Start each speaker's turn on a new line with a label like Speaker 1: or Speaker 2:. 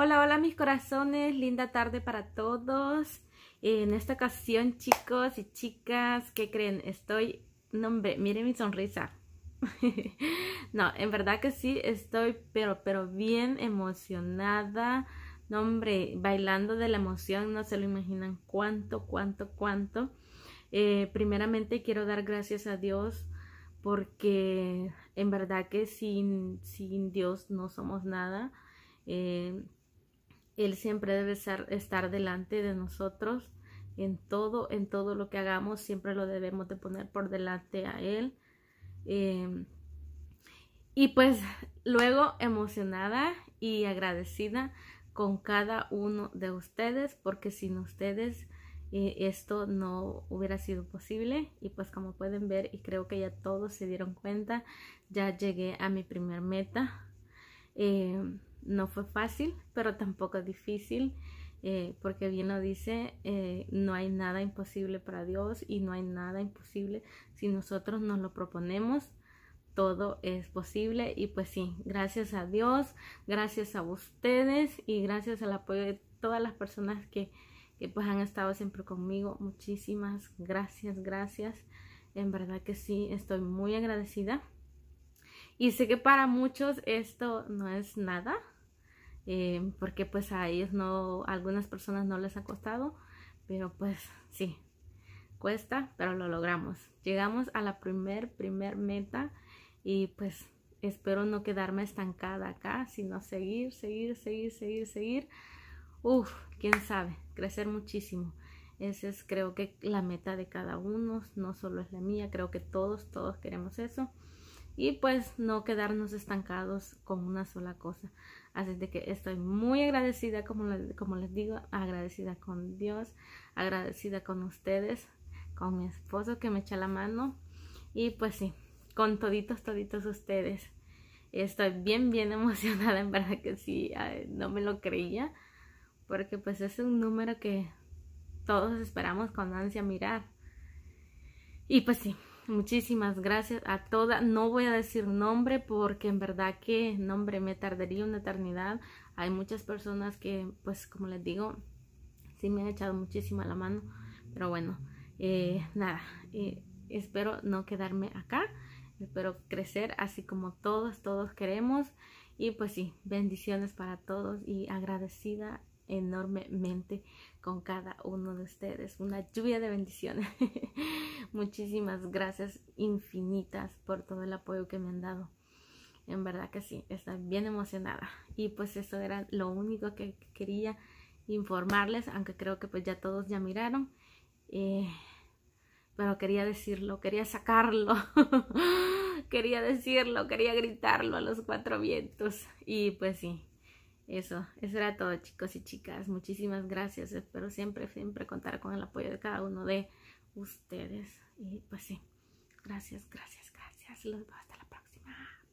Speaker 1: Hola, hola mis corazones, linda tarde para todos. En esta ocasión, chicos y chicas, ¿qué creen? Estoy, no hombre, miren mi sonrisa. no, en verdad que sí, estoy pero, pero bien emocionada. No, hombre, bailando de la emoción, no se lo imaginan cuánto, cuánto, cuánto. Eh, primeramente quiero dar gracias a Dios porque en verdad que sin, sin Dios no somos nada. Eh, él siempre debe estar delante de nosotros en todo, en todo lo que hagamos, siempre lo debemos de poner por delante a Él. Em, y pues luego emocionada y agradecida con cada uno de ustedes, porque sin ustedes eh, esto no hubiera sido posible. Y pues como pueden ver, y creo que ya todos se dieron cuenta, ya llegué a mi primer meta. Em, no fue fácil, pero tampoco difícil, eh, porque bien lo dice, eh, no hay nada imposible para Dios y no hay nada imposible si nosotros nos lo proponemos. Todo es posible y pues sí, gracias a Dios, gracias a ustedes y gracias al apoyo de todas las personas que, que pues han estado siempre conmigo. Muchísimas gracias, gracias. En verdad que sí, estoy muy agradecida. Y sé que para muchos esto no es nada, eh, porque pues a ellos no, algunas personas no les ha costado, pero pues sí, cuesta, pero lo logramos. Llegamos a la primer, primer meta y pues espero no quedarme estancada acá, sino seguir, seguir, seguir, seguir, seguir. Uf, quién sabe, crecer muchísimo. Esa es creo que la meta de cada uno, no solo es la mía, creo que todos, todos queremos eso y pues no quedarnos estancados con una sola cosa. Así de que estoy muy agradecida, como, les, como les digo, agradecida con Dios, agradecida con ustedes, con mi esposo que me echa la mano y pues sí, con toditos, toditos ustedes. Estoy bien, bien emocionada, en verdad que sí, no me lo creía, porque pues es un número que todos esperamos con ansia mirar. Y pues sí, Muchísimas gracias a todas. No voy a decir nombre porque en verdad que nombre me tardaría una eternidad. Hay muchas personas que, pues como les digo, sí me han echado muchísimo la mano. Pero bueno, eh, nada, eh, espero no quedarme acá. Espero crecer así como todos, todos queremos. Y pues sí, bendiciones para todos y agradecida enormemente con cada uno de ustedes. Una lluvia de bendiciones. Muchísimas gracias infinitas por todo el apoyo que me han dado. En verdad que sí, está bien emocionada. Y pues eso era lo único que quería informarles, aunque creo que pues ya todos ya miraron. Eh, pero quería decirlo, quería sacarlo, quería decirlo, quería gritarlo a los cuatro vientos. Y pues sí, eso, eso era todo chicos y chicas. Muchísimas gracias. Espero siempre, siempre contar con el apoyo de cada uno de ustedes. Y pues sí, gracias, gracias, gracias. Los veo hasta la próxima.